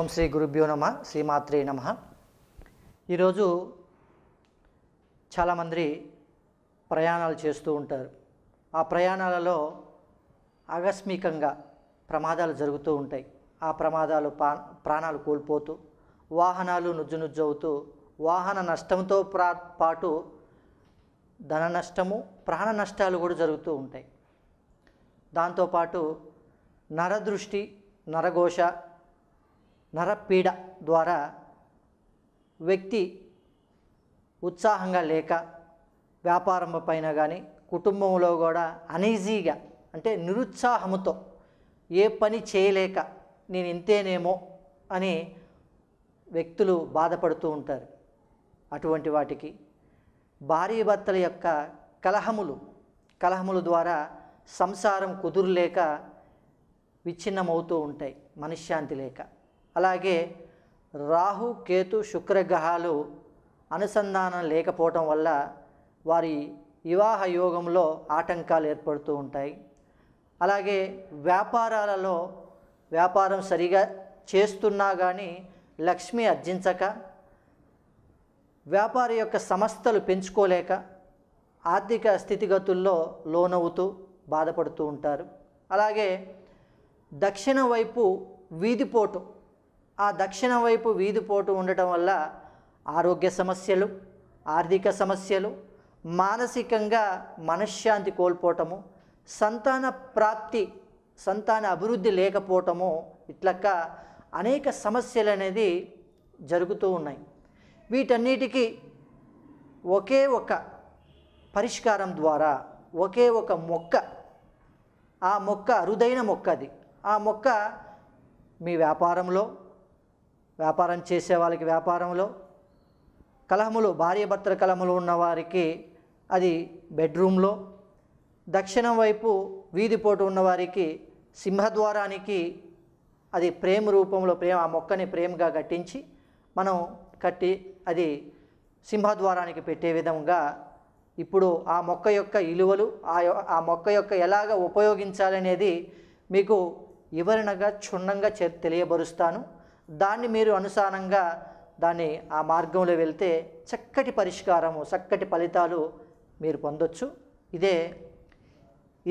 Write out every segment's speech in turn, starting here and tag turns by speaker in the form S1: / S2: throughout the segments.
S1: ఓం శ్రీ గురుభ్యో నమ శ్రీమాత్రే నమ ఈరోజు చాలామంది ప్రయాణాలు చేస్తూ ఉంటారు ఆ ప్రయాణాలలో ఆకస్మికంగా ప్రమాదాలు జరుగుతూ ఉంటాయి ఆ ప్రమాదాలు ప్రాణాలు కోల్పోతూ వాహనాలు నుజ్జునుజ్జవుతూ వాహన నష్టంతో పాటు ధన నష్టము ప్రాణ నష్టాలు కూడా జరుగుతూ ఉంటాయి దాంతోపాటు నరదృష్టి నరఘోష నరపీడ ద్వారా వ్యక్తి ఉత్సాహంగా లేక వ్యాపారం పైన కానీ కుటుంబంలో కూడా అనీజీగా అంటే నిరుత్సాహముతో ఏ పని చేయలేక నేను ఇంతేనేమో అని వ్యక్తులు బాధపడుతూ ఉంటారు అటువంటి వాటికి భార్య భర్తల యొక్క కలహములు కలహముల ద్వారా సంసారం కుదురులేక విచ్ఛిన్నమవుతూ ఉంటాయి మనశ్శాంతి లేక అలాగే రాహు కేతు శుక్రగ్రహాలు అనుసంధానం లేకపోవటం వల్ల వారి వివాహ యోగంలో ఆటంకాలు ఏర్పడుతూ ఉంటాయి అలాగే వ్యాపారాలలో వ్యాపారం సరిగా చేస్తున్నా కానీ లక్ష్మి అర్జించక వ్యాపారి యొక్క సమస్యలు పెంచుకోలేక ఆర్థిక స్థితిగతుల్లో లోనవుతూ బాధపడుతూ ఉంటారు అలాగే దక్షిణ వైపు వీధిపోటు ఆ దక్షిణం వైపు వీధిపోటు ఉండటం వల్ల ఆరోగ్య సమస్యలు ఆర్థిక సమస్యలు మానసికంగా మనశ్శాంతి కోల్పోవటము సంతాన ప్రాప్తి సంతాన అభివృద్ధి లేకపోవటము ఇట్లక్క అనేక సమస్యలు అనేది జరుగుతూ ఉన్నాయి వీటన్నిటికీ ఒకే ఒక పరిష్కారం ద్వారా ఒకే ఒక మొక్క ఆ మొక్క అరుదైన మొక్క అది ఆ మొక్క మీ వ్యాపారంలో వ్యాపారం చేసే వాళ్ళకి వ్యాపారంలో కలహములు భార్యభర్తల కలహములు ఉన్నవారికి అది బెడ్రూమ్లో దక్షిణం వైపు వీధిపోటు ఉన్నవారికి సింహద్వారానికి అది ప్రేమ రూపంలో ప్రేమ ఆ మొక్కని ప్రేమగా కట్టించి మనం కట్టి అది సింహద్వారానికి పెట్టే విధంగా ఇప్పుడు ఆ మొక్క యొక్క ఇలువలు ఆ ఆ మొక్క యొక్క ఎలాగ ఉపయోగించాలనేది మీకు వివరణగా క్షుణ్ణంగా తెలియబరుస్తాను దాన్ని మీరు అనుసారంగా దాన్ని ఆ మార్గంలో వెళ్తే చక్కటి పరిష్కారము చక్కటి ఫలితాలు మీరు పొందొచ్చు ఇదే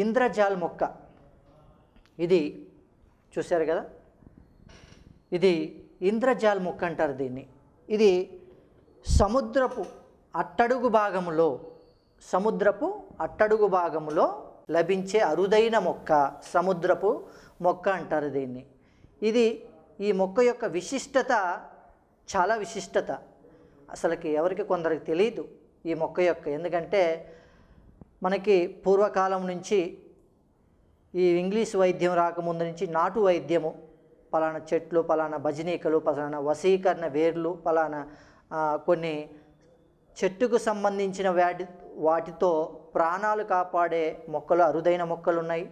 S1: ఇంద్రజాల్ మొక్క ఇది చూశారు కదా ఇది ఇంద్రజాల్ మొక్క అంటారు దీన్ని ఇది సముద్రపు అట్టడుగు భాగంలో సముద్రపు అట్టడుగు భాగంలో లభించే అరుదైన మొక్క సముద్రపు మొక్క అంటారు దీన్ని ఇది ఈ మొక్క యొక్క విశిష్టత చాలా విశిష్టత అసలుకి ఎవరికి కొందరికి తెలియదు ఈ మొక్క యొక్క ఎందుకంటే మనకి పూర్వకాలం నుంచి ఈ ఇంగ్లీష్ వైద్యం రాకముందు నుంచి నాటు వైద్యము పలానా చెట్లు పలానా భజనీకలు పలానా వశీకరణ వేర్లు పలానా కొన్ని చెట్టుకు సంబంధించిన వ్యాధి వాటితో ప్రాణాలు కాపాడే మొక్కలు అరుదైన మొక్కలు ఉన్నాయి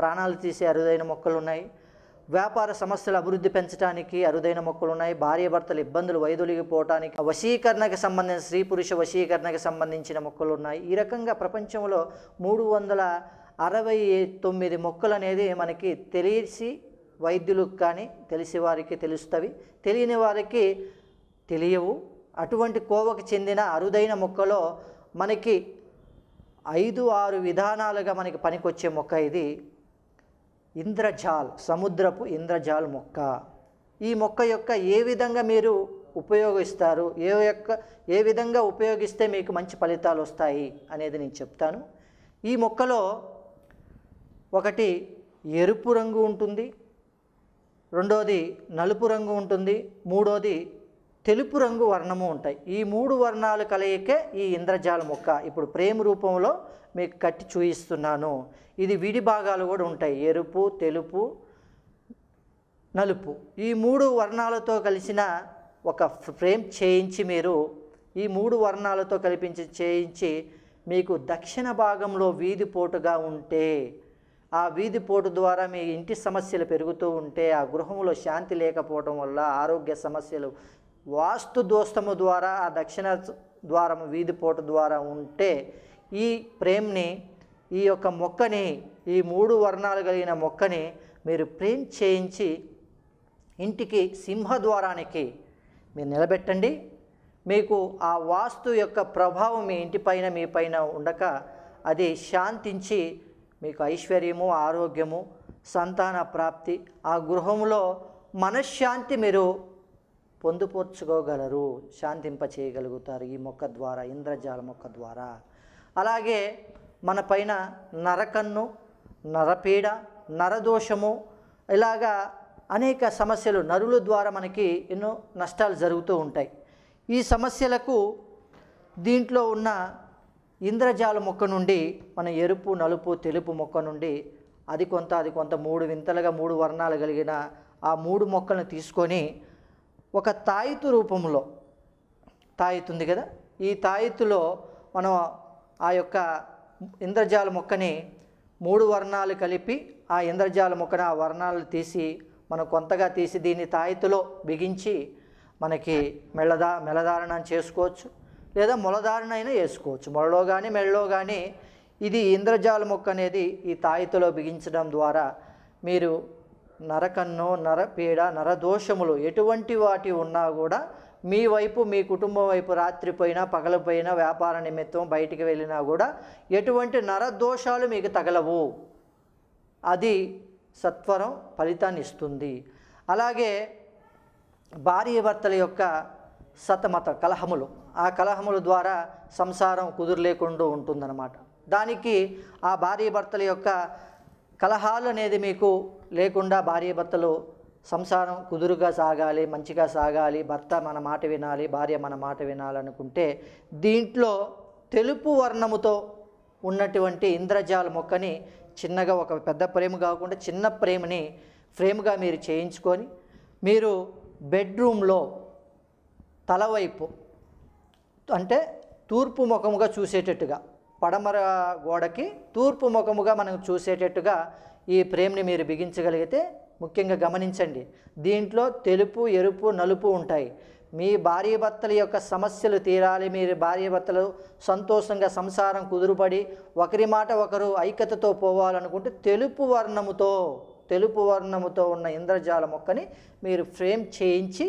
S1: ప్రాణాలు తీసే అరుదైన మొక్కలు ఉన్నాయి వ్యాపార సమస్యల అభివృద్ధి పెంచడానికి అరుదైన మొక్కలు ఉన్నాయి భర్తలు ఇబ్బందులు వైదొలిగిపోవటానికి వశీకరణకు సంబంధించిన స్త్రీ పురుష వశీకరణకు సంబంధించిన మొక్కలు ఉన్నాయి ఈ రకంగా ప్రపంచంలో మూడు వందల అరవై తొమ్మిది మొక్కలు అనేది మనకి తెలిసి వైద్యులకు కానీ తెలిసి వారికి తెలుస్తవి తెలియని వారికి తెలియవు అటువంటి కోవకు చెందిన అరుదైన మొక్కలో మనకి ఐదు ఆరు విధానాలుగా మనకి పనికొచ్చే మొక్క ఇది ఇంద్రజాల్ సముద్రపు ఇంద్రజాల్ మొక్క ఈ మొక్క యొక్క ఏ విధంగా మీరు ఉపయోగిస్తారు ఏ యొక్క ఏ విధంగా ఉపయోగిస్తే మీకు మంచి ఫలితాలు వస్తాయి అనేది నేను చెప్తాను ఈ మొక్కలో ఒకటి ఎరుపు రంగు ఉంటుంది రెండోది నలుపు రంగు ఉంటుంది మూడోది తెలుపు రంగు వర్ణము ఉంటాయి ఈ మూడు వర్ణాలు కలయికే ఈ ఇంద్రజాల మొక్క ఇప్పుడు ప్రేమ రూపంలో మీకు కట్టి చూయిస్తున్నాను ఇది విడి భాగాలు కూడా ఉంటాయి ఎరుపు తెలుపు నలుపు ఈ మూడు వర్ణాలతో కలిసిన ఒక ఫ్రేమ్ చేయించి మీరు ఈ మూడు వర్ణాలతో కల్పించి చేయించి మీకు దక్షిణ భాగంలో వీధి పోటుగా ఉంటే ఆ వీధి పోటు ద్వారా మీ ఇంటి సమస్యలు పెరుగుతూ ఉంటే ఆ గృహంలో శాంతి లేకపోవడం వల్ల ఆరోగ్య సమస్యలు వాస్తు దోస్తము ద్వారా ఆ దక్షిణ ద్వారము వీధి పూట ద్వారా ఉంటే ఈ ప్రేమ్ని ఈ యొక్క మొక్కని ఈ మూడు వర్ణాలు కలిగిన మొక్కని మీరు ప్రేమ్ చేయించి ఇంటికి సింహద్వారానికి మీరు నిలబెట్టండి మీకు ఆ వాస్తు యొక్క ప్రభావం మీ ఇంటిపైన మీ పైన ఉండక అది శాంతించి మీకు ఐశ్వర్యము ఆరోగ్యము సంతాన ప్రాప్తి ఆ గృహంలో మనశ్శాంతి మీరు పొందుపర్చుకోగలరు శాంతింపచేయగలుగుతారు ఈ మొక్క ద్వారా ఇంద్రజాల మొక్క ద్వారా అలాగే మన పైన నరకన్ను నరపీడ నరదోషము ఇలాగా అనేక సమస్యలు నరుల ద్వారా మనకి ఎన్నో నష్టాలు జరుగుతూ ఉంటాయి ఈ సమస్యలకు దీంట్లో ఉన్న ఇంద్రజాల మొక్క నుండి మన ఎరుపు నలుపు తెలుపు మొక్క నుండి అది కొంత అది కొంత మూడు వింతలుగా మూడు వర్ణాలు కలిగిన ఆ మూడు మొక్కలను తీసుకొని ఒక తాయితు రూపంలో ఉంది కదా ఈ తాయితులో మనం ఆ యొక్క ఇంద్రజాల మొక్కని మూడు వర్ణాలు కలిపి ఆ ఇంద్రజాల మొక్కని ఆ వర్ణాలు తీసి మనం కొంతగా తీసి దీన్ని తాయితులో బిగించి మనకి మెళ్ళదా మెలధారణ చేసుకోవచ్చు లేదా మొలధారణ అయినా వేసుకోవచ్చు మొలలో కానీ మెళ్ళలో కానీ ఇది ఇంద్రజాల మొక్క అనేది ఈ తాయితులో బిగించడం ద్వారా మీరు నరకన్ను నరపీడ నరదోషములు ఎటువంటి వాటి ఉన్నా కూడా మీ వైపు మీ కుటుంబం వైపు రాత్రిపోయినా పగలపోయినా వ్యాపార నిమిత్తం బయటికి వెళ్ళినా కూడా ఎటువంటి నరదోషాలు మీకు తగలవు అది సత్వరం ఫలితాన్ని ఇస్తుంది అలాగే భర్తల యొక్క సతమత కలహములు ఆ కలహముల ద్వారా సంసారం కుదురు లేకుండా ఉంటుందన్నమాట దానికి ఆ భార్య భర్తల యొక్క కలహాలు అనేది మీకు లేకుండా భర్తలు సంసారం కుదురుగా సాగాలి మంచిగా సాగాలి భర్త మన మాట వినాలి భార్య మన మాట వినాలనుకుంటే దీంట్లో తెలుపు వర్ణముతో ఉన్నటువంటి ఇంద్రజాల మొక్కని చిన్నగా ఒక పెద్ద ప్రేమ కాకుండా చిన్న ప్రేమని ఫ్రేమ్గా మీరు చేయించుకొని మీరు బెడ్రూమ్లో తలవైపు అంటే తూర్పు ముఖముగా చూసేటట్టుగా పడమర గోడకి తూర్పు ముఖముగా మనం చూసేటట్టుగా ఈ ఫ్రేమ్ని మీరు బిగించగలిగితే ముఖ్యంగా గమనించండి దీంట్లో తెలుపు ఎరుపు నలుపు ఉంటాయి మీ భార్యభర్తల యొక్క సమస్యలు తీరాలి మీరు భార్యభర్తలు సంతోషంగా సంసారం కుదురుపడి ఒకరి మాట ఒకరు ఐక్యతతో పోవాలనుకుంటే తెలుపు వర్ణముతో తెలుపు వర్ణముతో ఉన్న ఇంద్రజాల మొక్కని మీరు ఫ్రేమ్ చేయించి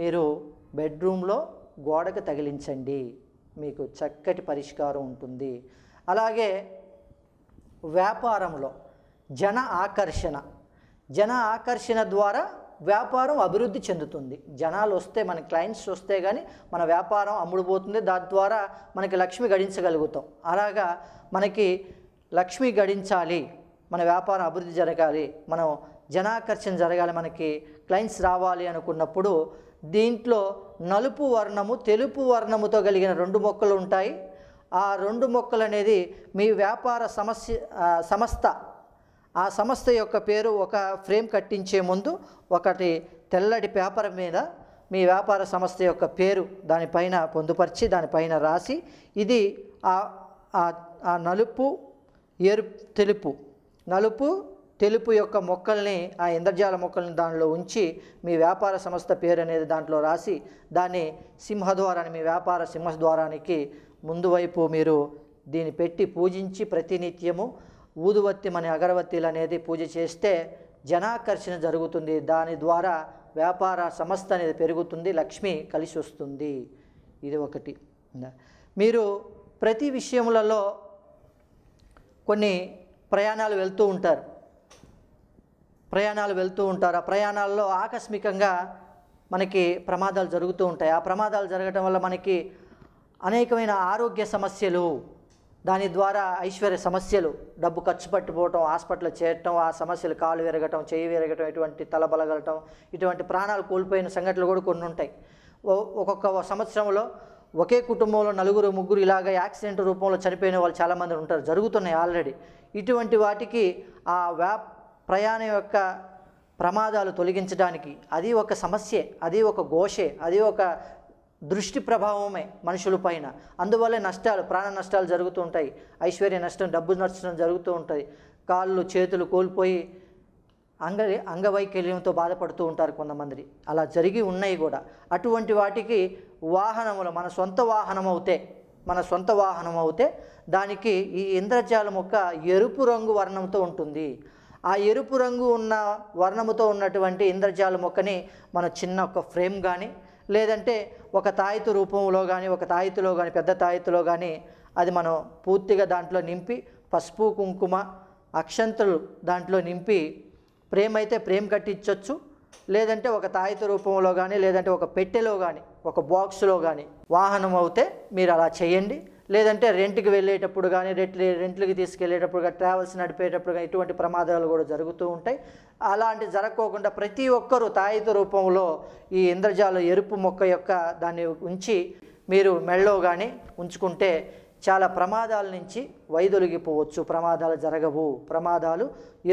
S1: మీరు బెడ్రూమ్లో గోడకు తగిలించండి మీకు చక్కటి పరిష్కారం ఉంటుంది అలాగే వ్యాపారంలో జన ఆకర్షణ జన ఆకర్షణ ద్వారా వ్యాపారం అభివృద్ధి చెందుతుంది జనాలు వస్తే మన క్లయింట్స్ వస్తే కానీ మన వ్యాపారం అమ్ముడుపోతుంది దాని ద్వారా మనకి లక్ష్మి గడించగలుగుతాం అలాగా మనకి లక్ష్మి గడించాలి మన వ్యాపారం అభివృద్ధి జరగాలి మనం జనాకర్షణ జరగాలి మనకి క్లయింట్స్ రావాలి అనుకున్నప్పుడు దీంట్లో నలుపు వర్ణము తెలుపు వర్ణముతో కలిగిన రెండు మొక్కలు ఉంటాయి ఆ రెండు మొక్కలు అనేది మీ వ్యాపార సమస్య సంస్థ ఆ సంస్థ యొక్క పేరు ఒక ఫ్రేమ్ కట్టించే ముందు ఒకటి తెల్లటి పేపర్ మీద మీ వ్యాపార సంస్థ యొక్క పేరు దానిపైన పొందుపరిచి దానిపైన రాసి ఇది ఆ నలుపు ఎరుపు తెలుపు నలుపు తెలుపు యొక్క మొక్కల్ని ఆ ఇంద్రజాల మొక్కల్ని దానిలో ఉంచి మీ వ్యాపార సంస్థ పేరు అనేది దాంట్లో రాసి దాన్ని సింహద్వారాన్ని మీ వ్యాపార సింహద్వారానికి ముందు వైపు మీరు దీన్ని పెట్టి పూజించి ప్రతినిత్యము ఊదువత్తి అనే అగరవత్తిలు అనేది పూజ చేస్తే జనాకర్షణ జరుగుతుంది దాని ద్వారా వ్యాపార సంస్థ అనేది పెరుగుతుంది లక్ష్మి కలిసి వస్తుంది ఇది ఒకటి మీరు ప్రతి విషయములలో కొన్ని ప్రయాణాలు వెళ్తూ ఉంటారు ప్రయాణాలు వెళ్తూ ఉంటారు ఆ ప్రయాణాల్లో ఆకస్మికంగా మనకి ప్రమాదాలు జరుగుతూ ఉంటాయి ఆ ప్రమాదాలు జరగటం వల్ల మనకి అనేకమైన ఆరోగ్య సమస్యలు దాని ద్వారా ఐశ్వర్య సమస్యలు డబ్బు ఖర్చు పట్టిపోవటం హాస్పిటల్ చేరటం ఆ సమస్యలు కాలు విరగటం చేయి విరగటం ఇటువంటి తలబలగలటం ఇటువంటి ప్రాణాలు కోల్పోయిన సంఘటనలు కూడా కొన్ని ఉంటాయి ఒక్కొక్క సంవత్సరంలో ఒకే కుటుంబంలో నలుగురు ముగ్గురు ఇలాగ యాక్సిడెంట్ రూపంలో చనిపోయిన వాళ్ళు చాలామంది ఉంటారు జరుగుతున్నాయి ఆల్రెడీ ఇటువంటి వాటికి ఆ వ్యాప్ ప్రయాణం యొక్క ప్రమాదాలు తొలగించడానికి అది ఒక సమస్యే అది ఒక ఘోషే అది ఒక దృష్టి ప్రభావమే మనుషులపైన అందువల్ల నష్టాలు ప్రాణ నష్టాలు జరుగుతూ ఉంటాయి ఐశ్వర్య నష్టం డబ్బు నష్టం జరుగుతూ ఉంటుంది కాళ్ళు చేతులు కోల్పోయి అంగ అంగవైకల్యంతో బాధపడుతూ ఉంటారు కొంతమంది అలా జరిగి ఉన్నాయి కూడా అటువంటి వాటికి వాహనములు మన సొంత వాహనం అవుతే మన సొంత వాహనం అవుతే దానికి ఈ ఇంద్రజాలం యొక్క ఎరుపు రంగు వర్ణంతో ఉంటుంది ఆ ఎరుపు రంగు ఉన్న వర్ణముతో ఉన్నటువంటి ఇంద్రజాల మొక్కని మన చిన్న ఒక ఫ్రేమ్ కానీ లేదంటే ఒక తాయితు రూపంలో కానీ ఒక తాయితులో కానీ పెద్ద తాయితులో కానీ అది మనం పూర్తిగా దాంట్లో నింపి పసుపు కుంకుమ అక్షంతలు దాంట్లో నింపి ప్రేమ అయితే ప్రేమ కట్టించవచ్చు లేదంటే ఒక తాయిత రూపంలో కానీ లేదంటే ఒక పెట్టెలో కానీ ఒక బాక్స్లో కానీ వాహనం అయితే మీరు అలా చేయండి లేదంటే రెంట్కి వెళ్ళేటప్పుడు కానీ రెంట్ రెంట్లకి తీసుకెళ్ళేటప్పుడు కానీ ట్రావెల్స్ నడిపేటప్పుడు కానీ ఇటువంటి ప్రమాదాలు కూడా జరుగుతూ ఉంటాయి అలాంటి జరగకోకుండా ప్రతి ఒక్కరూ తాయిత రూపంలో ఈ ఇంద్రజాల ఎరుపు మొక్క యొక్క దాన్ని ఉంచి మీరు మెళ్ళో కానీ ఉంచుకుంటే చాలా ప్రమాదాల నుంచి వైదొలిగిపోవచ్చు ప్రమాదాలు జరగవు ప్రమాదాలు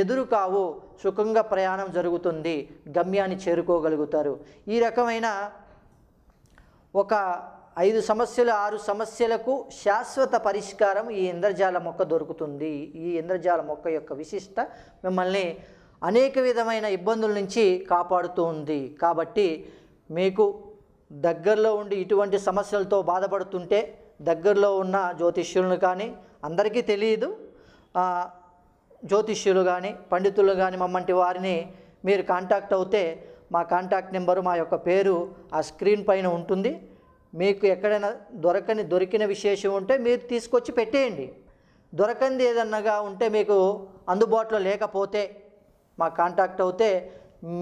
S1: ఎదురు కావు సుఖంగా ప్రయాణం జరుగుతుంది గమ్యాన్ని చేరుకోగలుగుతారు ఈ రకమైన ఒక ఐదు సమస్యలు ఆరు సమస్యలకు శాశ్వత పరిష్కారం ఈ ఇంద్రజాల మొక్క దొరుకుతుంది ఈ ఇంద్రజాల మొక్క యొక్క విశిష్ట మిమ్మల్ని అనేక విధమైన ఇబ్బందుల నుంచి కాపాడుతూ ఉంది కాబట్టి మీకు దగ్గరలో ఉండి ఇటువంటి సమస్యలతో బాధపడుతుంటే దగ్గరలో ఉన్న జ్యోతిష్యులను కానీ అందరికీ తెలియదు జ్యోతిష్యులు కానీ పండితులు కానీ మమ్మంటి వారిని మీరు కాంటాక్ట్ అవుతే మా కాంటాక్ట్ నెంబరు మా యొక్క పేరు ఆ స్క్రీన్ పైన ఉంటుంది మీకు ఎక్కడైనా దొరకని దొరికిన విశేషం ఉంటే మీరు తీసుకొచ్చి పెట్టేయండి దొరకంది ఏదన్నగా ఉంటే మీకు అందుబాటులో లేకపోతే మా కాంటాక్ట్ అవుతే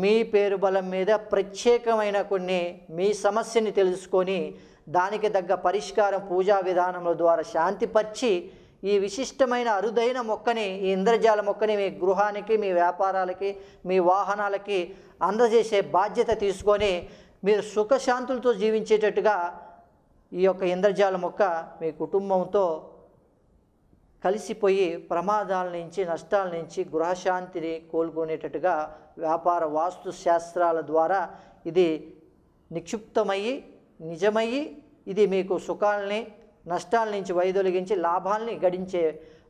S1: మీ పేరు బలం మీద ప్రత్యేకమైన కొన్ని మీ సమస్యని తెలుసుకొని దానికి తగ్గ పరిష్కారం పూజా విధానముల ద్వారా శాంతిపరిచి ఈ విశిష్టమైన అరుదైన మొక్కని ఈ ఇంద్రజాల మొక్కని మీ గృహానికి మీ వ్యాపారాలకి మీ వాహనాలకి అందజేసే బాధ్యత తీసుకొని మీరు సుఖశాంతులతో జీవించేటట్టుగా ఈ యొక్క ఇంద్రజాల మొక్క మీ కుటుంబంతో కలిసిపోయి ప్రమాదాల నుంచి నష్టాల నుంచి గృహశాంతిని కోలుకునేటట్టుగా వ్యాపార వాస్తు శాస్త్రాల ద్వారా ఇది నిక్షిప్తమయ్యి నిజమయ్యి ఇది మీకు సుఖాలని నష్టాల నుంచి వైదొలిగించి లాభాలని గడించే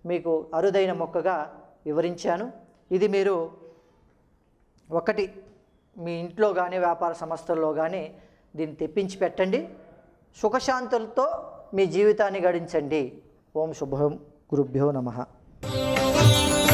S1: మీకు అరుదైన మొక్కగా వివరించాను ఇది మీరు ఒకటి మీ ఇంట్లో కానీ వ్యాపార సంస్థల్లో కానీ దీన్ని తెప్పించి పెట్టండి సుఖశాంతులతో మీ జీవితాన్ని గడించండి ఓం శుభం గురుభ్యో నమ